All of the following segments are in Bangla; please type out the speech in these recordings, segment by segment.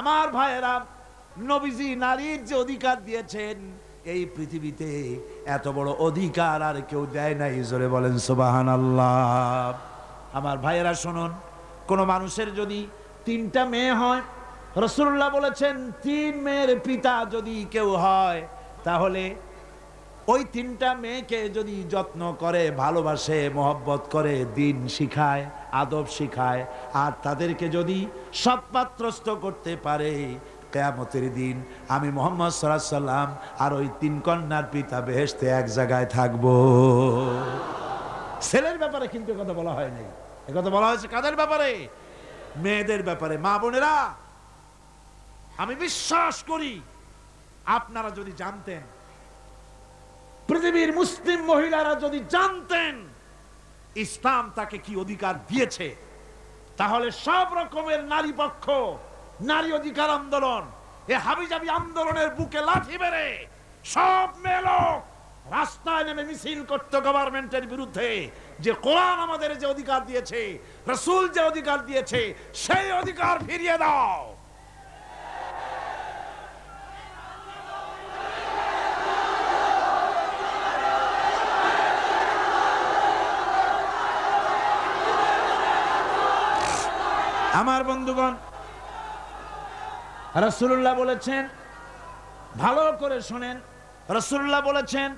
আমার ভাইয়েরা নবীজি নারীর যে অধিকার দিয়েছেন এই পৃথিবীতে এত বড় অধিকার আর কেউ দেয় নাই জোরে বলেন সুবাহান আল্লাহ আমার ভাইয়েরা শুনুন কোনো মানুষের যদি তিনটা মেয়ে হয় রসুল্লাহ বলেছেন তিন মেয়ের পিতা যদি কেউ হয় তাহলে ওই তিনটা মেয়েকে যদি যত্ন করে ভালোবাসে মোহব্বত করে দিন শিখায় আদব শিখায় আর তাদেরকে যদি সৎপাত্রস্ত করতে পারে কেয়ামতের দিন আমি মোহাম্মদ সাল্লাম আর ওই তিন কন্যার পিতা বেহেস্তে এক জায়গায় থাকব ছেলের ব্যাপারে কিন্তু কথা বলা হয়নি কথা বলা হয়েছে কাদের ব্যাপারে মেয়েদের ব্যাপারে মা বোনেরা আমি বিশ্বাস করি আপনারা যদি জানতেন পৃথিবীর মুসলিম মহিলারা যদি জানতেন ইসলাম তাকে কি অধিকার দিয়েছে তাহলে সব রকমের নারী পক্ষ নারী অধিকার আন্দোলন এ হাবিজাবি আন্দোলনের বুকে লাঠি বেড়ে সব মেল রাস্তায় নেমে মিছিল করত গভর্নমেন্টের বিরুদ্ধে যে কোরআন আমাদের যে অধিকার দিয়েছে রসুল যে অধিকার দিয়েছে সেই অধিকার ফিরিয়ে দাও আমার বন্ধুগণ রসুল্লাহ বলেছেন ভালো করে শোনেন রসুল্লাহ বলেছেন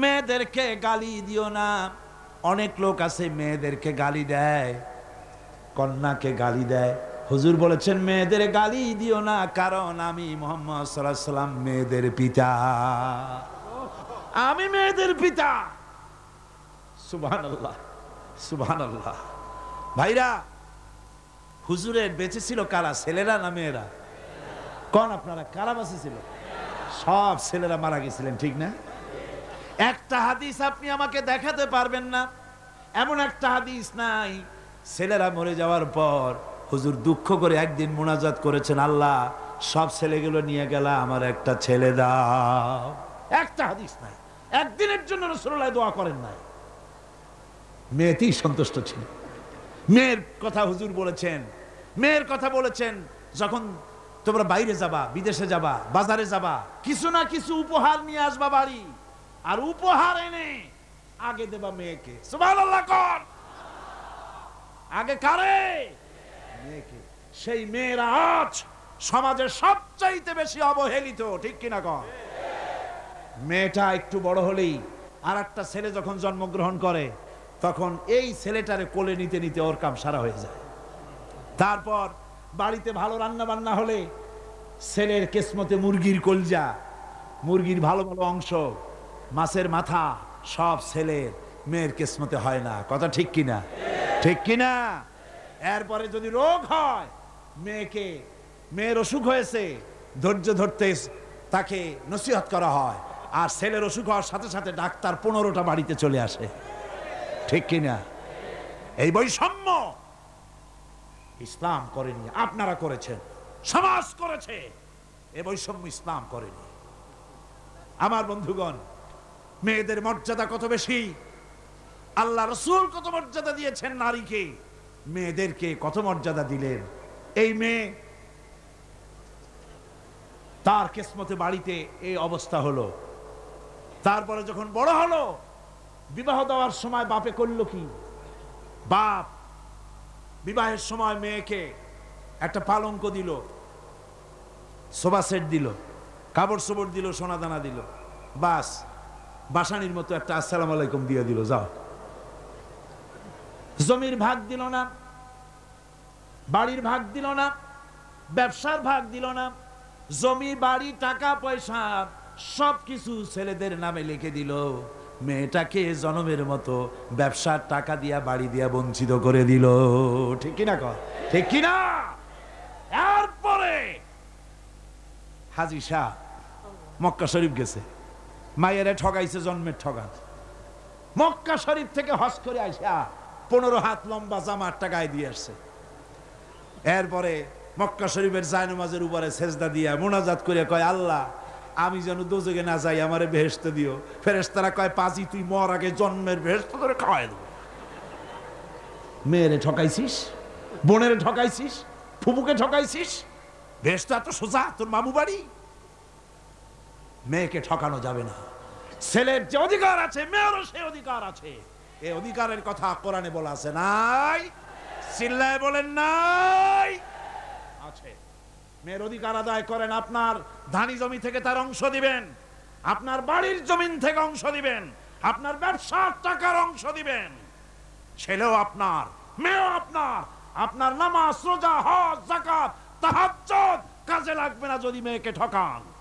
মেয়েদেরকে গালি দিও না অনেক লোক আছে মেয়েদেরকে গালি দেয় কন্যাকে গালি দেয় হুজুর বলেছেন মেয়েদের গালি দিও না কারণ আমি মোহাম্মদ সাল্লাম মেয়েদের পিতা আমি মেয়েদের পিতা সুবহান আল্লাহ সুবহান আল্লাহ ভাইরা হুজুরের বেঁচে ছিল কারা ছেলেরা না মেয়েরা কন আপনারা কারা ছিল সব ছেলেরা মারা গেছিলেন ঠিক না একটা হাদিস আপনি আমাকে দেখাতে পারবেন না এমন একটা হাদিস নাই ছেলেরা মরে যাওয়ার পর হুজুর দুঃখ করে একদিন মোনাজাত করেছেন আল্লাহ সব ছেলেগুলো নিয়ে গেল আমার একটা ছেলে দাও একটা হাদিস নাই একদিনের জন্য রসুল্লাহ দোয়া করেন নাই মেয়েতেই সন্তুষ্ট ছিল মেয়ের কথা হুজুর বলেছেন মেয়ের কথা বলেছেন যখন তোমরা বাইরে যাবা বিদেশে যাবা বাজারে যাবা কিছু না কিছু উপহার নিয়ে আসবা বাড়ি আর উপহার এনে আগে দেবা মেয়েকে আগে কারে মেয়েকে সেই মেয়েরা আজ সমাজের সবচাইতে বেশি অবহেলিত ঠিক কিনা কর মেয়েটা একটু বড় হলেই আর একটা ছেলে যখন জন্মগ্রহণ করে তখন এই ছেলেটারে কোলে নিতে নিতে ওর কাম সারা হয়ে যায় তারপর বাড়িতে ভালো রান্না বান্না হলে ছেলের কেসমতে মুরগির কলজা মুরগির ভালো ভালো অংশ মাছের মাথা সব ছেলের মেয়ের কেসমতে হয় না কথা ঠিক কিনা ঠিক কিনা এরপরে যদি রোগ হয় মেয়েকে মেয়ের অসুখ হয়েছে ধৈর্য ধরতে তাকে নসিহত করা হয় আর ছেলের অসুখ হওয়ার সাথে সাথে ডাক্তার পনেরোটা বাড়িতে চলে আসে ঠিক কিনা এই বৈষম্য ইসলাম করেনি আপনারা করেছেন সমাজ করেছে এ বৈষম্য ইসলাম করেনি আমার বন্ধুগণ মেয়েদের মর্যাদা কত বেশি আল্লাহ রসুল কত মর্যাদা দিয়েছেন নারীকে মেয়েদেরকে কত মর্যাদা দিলেন এই মেয়ে তার কেসমতে বাড়িতে এই অবস্থা হলো তারপরে যখন বড় হলো বিবাহ দেওয়ার সময় বাপে করলো কি বাপ বিবাহের সময় মেয়েকে একটা পালঙ্ক দিল সোফা সেট দিল কাবর সবর দিল সোনা দানা দিল বাস বাসানির মতো একটা আসসালাম আলাইকুম দিয়ে দিল যাও জমির ভাগ দিল না বাড়ির ভাগ দিল না ব্যবসার ভাগ দিল না জমি বাড়ি টাকা পয়সা সব কিছু ছেলেদের নামে লিখে দিল মেয়েটাকে জনমের মতো ব্যবসার টাকা দিয়া বাড়ি দিয়া বঞ্চিত করে দিল ঠিক কিনা ঠিক কিনা তারপরে হাজি শাহ মক্কা শরীফ গেছে মায়েরে ঠগাইছে জন্মের ঠগা মক্কা শরীফ থেকে হস করে আইসা পনেরো হাত লম্বা জামার টাকায় দিয়ে আসছে এরপরে মক্কা শরীফের জায়নমাজের উপরে সেজদা দিয়া মোনাজাত করে কয় আল্লাহ আমি যেন দোজগে না যাই আমারে বেহেস্ত দিও ফেরেস্তারা কয় পাজি তুই মর আগে জন্মের বেহেস্ত ধরে খাওয়াই দেবো মেয়েরে ঠকাইছিস বোনের ঠকাইছিস ফুপুকে ঠকাইছিস বেহেস্তা তো সোজা তোর মামু বাড়ি মেয়েকে ঠকানো যাবে না ছেলের যে অধিকার আছে মেয়েরও সে অধিকার আছে এ অধিকারের কথা কোরআনে বলা আছে নাই চিল্লায় বলেন না মেয়ের অধিকার আদায় করেন আপনার ধানি জমি থেকে তার অংশ দিবেন আপনার বাড়ির জমিন থেকে অংশ দিবেন আপনার ব্যবসার টাকার অংশ দিবেন ছেলেও আপনার মেয়েও আপনার আপনার নামাজ রোজা হজ জাকাত তাহাজ্জুদ কাজে লাগবে না যদি মেয়েকে ঠকান